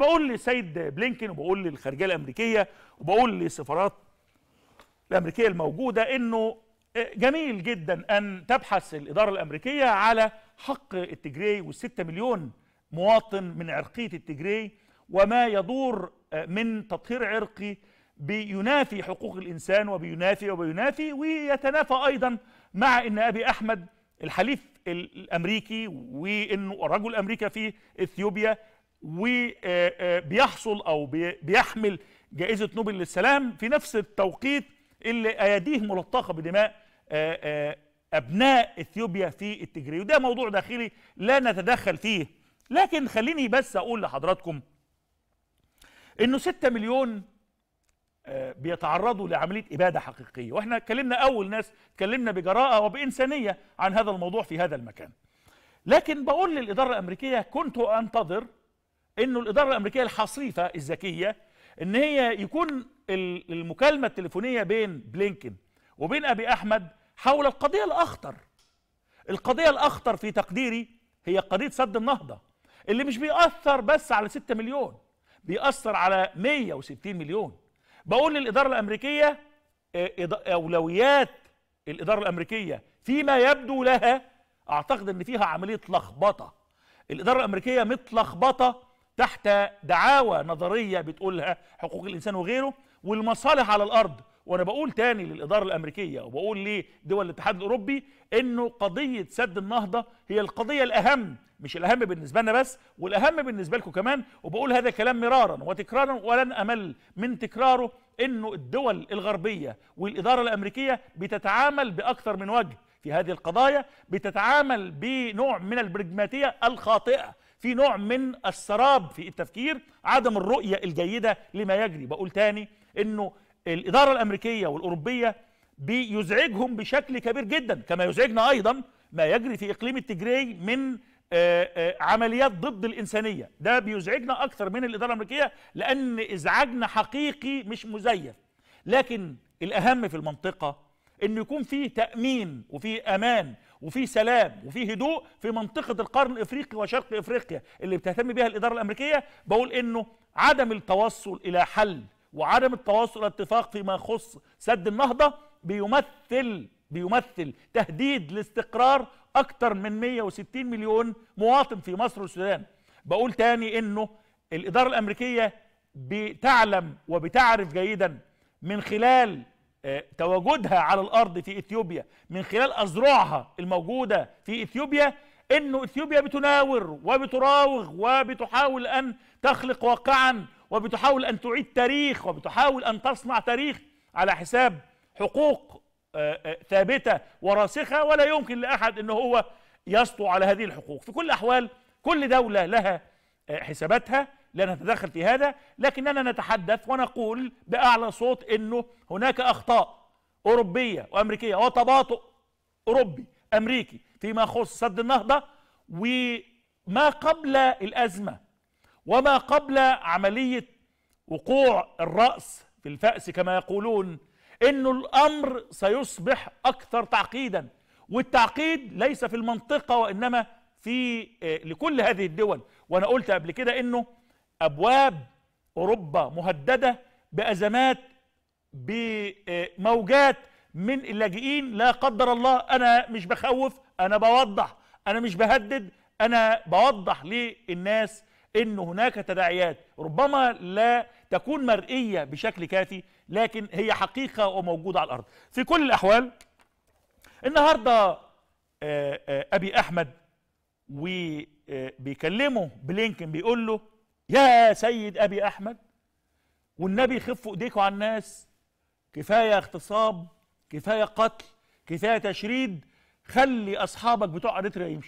بقول للسيد بلينكن وبقول للخارجيه الامريكيه وبقول للسفارات الامريكيه الموجوده انه جميل جدا ان تبحث الاداره الامريكيه على حق التجري والستة مليون مواطن من عرقيه التجري وما يدور من تطهير عرقي بينافي حقوق الانسان وبينافي وبينافي ويتنافى ايضا مع ان ابي احمد الحليف الامريكي وانه رجل امريكا في اثيوبيا وبيحصل آه، آه، او بيحمل جائزه نوبل للسلام في نفس التوقيت اللي اياديه ملطخه بدماء آه، ابناء اثيوبيا في التجري وده موضوع داخلي لا نتدخل فيه لكن خليني بس اقول لحضراتكم انه 6 مليون بيتعرضوا لعمليه اباده حقيقيه واحنا اتكلمنا اول ناس اتكلمنا بجراءه وبانسانيه عن هذا الموضوع في هذا المكان لكن بقول للاداره الامريكيه كنت انتظر انه الاداره الامريكيه الحصيفه الذكيه ان هي يكون المكالمه التليفونيه بين بلينكن وبين ابي احمد حول القضيه الاخطر القضيه الاخطر في تقديري هي قضيه سد النهضه اللي مش بيأثر بس على 6 مليون بيأثر على 160 مليون بقول للاداره الامريكيه آه، اولويات الاداره الامريكيه فيما يبدو لها اعتقد ان فيها عمليه لخبطه الاداره الامريكيه متلخبطه تحت دعاوى نظريه بتقولها حقوق الانسان وغيره والمصالح على الارض وانا بقول تاني للاداره الامريكيه وبقول لدول الاتحاد الاوروبي انه قضيه سد النهضه هي القضيه الاهم مش الاهم بالنسبه لنا بس والاهم بالنسبه لكم كمان وبقول هذا كلام مرارا وتكرارا ولن امل من تكراره انه الدول الغربيه والاداره الامريكيه بتتعامل باكثر من وجه في هذه القضايا بتتعامل بنوع من البرجماتيه الخاطئه في نوع من السراب في التفكير عدم الرؤية الجيدة لما يجري بقول تاني انه الإدارة الأمريكية والأوروبية بيزعجهم بشكل كبير جدا كما يزعجنا أيضا ما يجري في إقليم التجري من آه، آه، عمليات ضد الإنسانية ده بيزعجنا أكثر من الإدارة الأمريكية لأن إزعاجنا حقيقي مش مزيف لكن الأهم في المنطقة أن يكون في تأمين وفي أمان وفي سلام وفي هدوء في منطقه القرن الافريقي وشرق افريقيا اللي بتهتم بها الاداره الامريكيه بقول انه عدم التوصل الى حل وعدم التوصل الى اتفاق فيما يخص سد النهضه بيمثل بيمثل تهديد لاستقرار اكثر من 160 مليون مواطن في مصر والسودان بقول تاني انه الاداره الامريكيه بتعلم وبتعرف جيدا من خلال آه، تواجدها على الارض في اثيوبيا من خلال اذرعها الموجوده في اثيوبيا انه اثيوبيا بتناور وبتراوغ وبتحاول ان تخلق واقعا وبتحاول ان تعيد تاريخ وبتحاول ان تصنع تاريخ على حساب حقوق آه، آه، ثابته وراسخه ولا يمكن لاحد ان هو يسطو على هذه الحقوق في كل الاحوال كل دوله لها حساباتها لا نتدخل في هذا لكننا نتحدث ونقول بأعلى صوت أنه هناك أخطاء أوروبية وأمريكية وتباطؤ أوروبي أمريكي فيما يخص سد النهضة وما قبل الأزمة وما قبل عملية وقوع الرأس في الفأس كما يقولون أنه الأمر سيصبح أكثر تعقيدا والتعقيد ليس في المنطقة وإنما في آه، لكل هذه الدول وأنا قلت قبل كده أنه ابواب اوروبا مهدده بازمات بموجات من اللاجئين لا قدر الله انا مش بخوف انا بوضح انا مش بهدد انا بوضح للناس ان هناك تداعيات ربما لا تكون مرئيه بشكل كافي لكن هي حقيقه وموجوده على الارض في كل الاحوال النهارده آه، آه، ابي احمد وبيكلمه بلينكن بيقول له يا سيد أبي أحمد والنبي خفوا إيديكم على الناس كفاية اغتصاب كفاية قتل كفاية تشريد خلي أصحابك بتوع أريتريا يمشوا